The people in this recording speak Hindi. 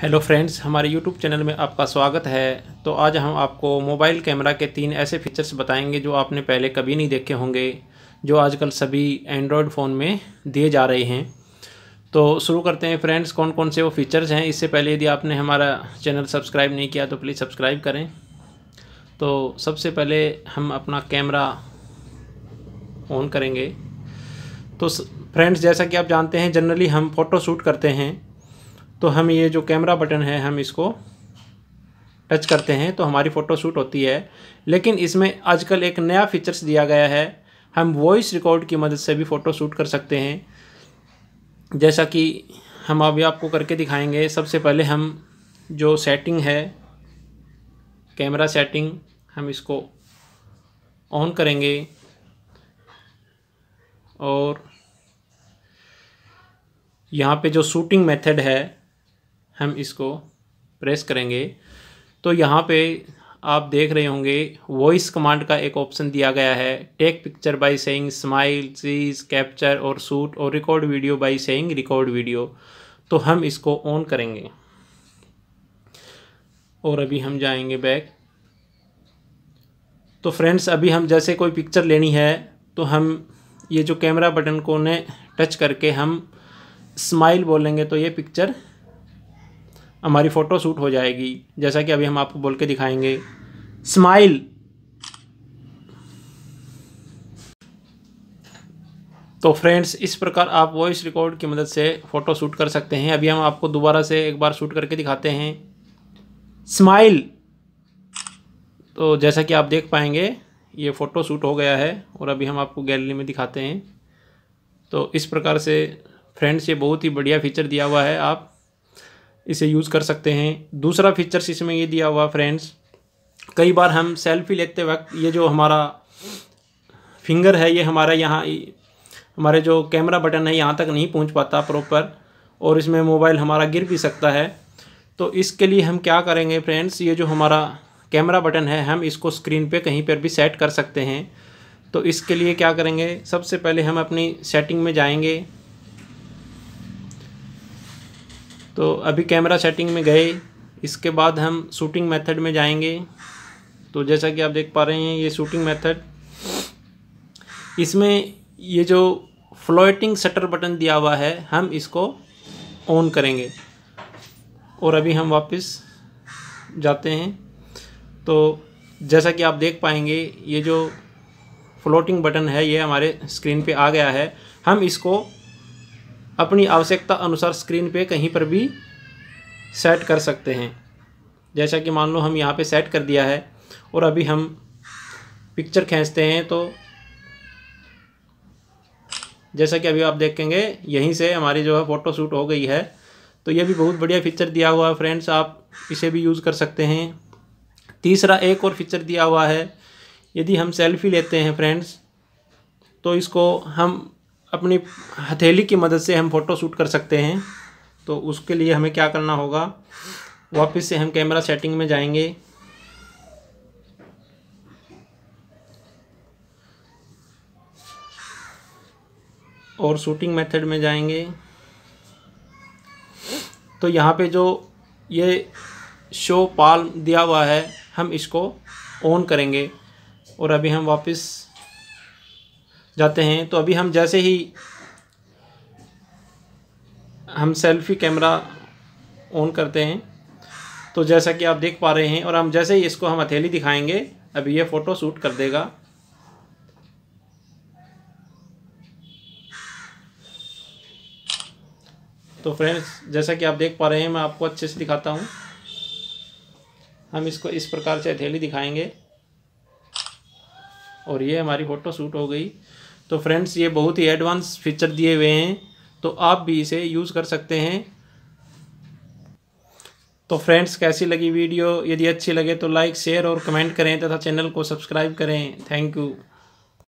हेलो फ्रेंड्स हमारे यूट्यूब चैनल में आपका स्वागत है तो आज हम आपको मोबाइल कैमरा के तीन ऐसे फीचर्स बताएंगे जो आपने पहले कभी नहीं देखे होंगे जो आजकल सभी एंड्रॉयड फ़ोन में दिए जा रहे हैं तो शुरू करते हैं फ्रेंड्स कौन कौन से वो फ़ीचर्स हैं इससे पहले यदि आपने हमारा चैनल सब्सक्राइब नहीं किया तो प्लीज़ सब्सक्राइब करें तो सबसे पहले हम अपना कैमरा ऑन करेंगे तो फ्रेंड्स जैसा कि आप जानते हैं जनरली हम फ़ोटो शूट करते हैं तो हम ये जो कैमरा बटन है हम इसको टच करते हैं तो हमारी फ़ोटो शूट होती है लेकिन इसमें आजकल एक नया फीचर्स दिया गया है हम वॉइस रिकॉर्ड की मदद से भी फ़ोटो शूट कर सकते हैं जैसा कि हम अभी आपको करके दिखाएंगे सबसे पहले हम जो सेटिंग है कैमरा सेटिंग हम इसको ऑन करेंगे और यहाँ पे जो शूटिंग मेथड है हम इसको प्रेस करेंगे तो यहाँ पे आप देख रहे होंगे वॉइस कमांड का एक ऑप्शन दिया गया है take picture by saying smile cheese capture और सूट और record video by saying record video तो हम इसको ऑन करेंगे और अभी हम जाएंगे बैक तो फ्रेंड्स अभी हम जैसे कोई पिक्चर लेनी है तो हम ये जो कैमरा बटन को ने टच करके हम स्माइल बोलेंगे तो ये पिक्चर हमारी फ़ोटो शूट हो जाएगी जैसा कि अभी हम आपको बोल के दिखाएंगे स्माइल तो फ्रेंड्स इस प्रकार आप वॉइस रिकॉर्ड की मदद से फ़ोटो शूट कर सकते हैं अभी हम आपको दोबारा से एक बार शूट करके दिखाते हैं स्माइल तो जैसा कि आप देख पाएंगे ये फ़ोटो शूट हो गया है और अभी हम आपको गैलरी में दिखाते हैं तो इस प्रकार से फ्रेंड्स ये बहुत ही बढ़िया फीचर दिया हुआ है आप इसे यूज़ कर सकते हैं दूसरा फीचर्स इसमें ये दिया हुआ फ्रेंड्स कई बार हम सेल्फी लेते वक्त ये जो हमारा फिंगर है ये हमारा यहाँ हमारे जो कैमरा बटन है यहाँ तक नहीं पहुँच पाता प्रॉपर और इसमें मोबाइल हमारा गिर भी सकता है तो इसके लिए हम क्या करेंगे फ्रेंड्स ये जो हमारा कैमरा बटन है हम इसको स्क्रीन पे कहीं पर भी सेट कर सकते हैं तो इसके लिए क्या करेंगे सबसे पहले हम अपनी सेटिंग में जाएंगे तो अभी कैमरा सेटिंग में गए इसके बाद हम शूटिंग मेथड में जाएंगे तो जैसा कि आप देख पा रहे हैं ये शूटिंग मेथड इसमें ये जो फ्लोटिंग शटर बटन दिया हुआ है हम इसको ऑन करेंगे और अभी हम वापस जाते हैं तो जैसा कि आप देख पाएंगे ये जो फ्लोटिंग बटन है ये हमारे स्क्रीन पे आ गया है हम इसको अपनी आवश्यकता अनुसार स्क्रीन पे कहीं पर भी सेट कर सकते हैं जैसा कि मान लो हम यहाँ पे सेट कर दिया है और अभी हम पिक्चर खींचते हैं तो जैसा कि अभी आप देखेंगे यहीं से हमारी जो है फ़ोटो शूट हो गई है तो ये भी बहुत बढ़िया फीचर दिया हुआ है फ्रेंड्स आप इसे भी यूज़ कर सकते हैं तीसरा एक और फीचर दिया हुआ है यदि हम सेल्फ़ी लेते हैं फ्रेंड्स तो इसको हम अपनी हथेली की मदद से हम फ़ोटो शूट कर सकते हैं तो उसके लिए हमें क्या करना होगा वापस से हम कैमरा सेटिंग में जाएंगे और शूटिंग मेथड में जाएंगे तो यहाँ पे जो ये शो पाल दिया हुआ है हम इसको ऑन करेंगे और अभी हम वापस जाते हैं तो अभी हम जैसे ही हम सेल्फी कैमरा ऑन करते हैं तो जैसा कि आप देख पा रहे हैं और हम जैसे ही इसको हम हथेली दिखाएंगे अभी ये फ़ोटो शूट कर देगा तो फ्रेंड्स जैसा कि आप देख पा रहे हैं मैं आपको अच्छे से दिखाता हूँ हम इसको इस प्रकार से हथेली दिखाएंगे और ये हमारी फ़ोटो शूट हो गई तो फ्रेंड्स ये बहुत ही एडवांस फीचर दिए हुए हैं तो आप भी इसे यूज़ कर सकते हैं तो फ्रेंड्स कैसी लगी वीडियो यदि अच्छी लगे तो लाइक शेयर और कमेंट करें तथा चैनल को सब्सक्राइब करें थैंक यू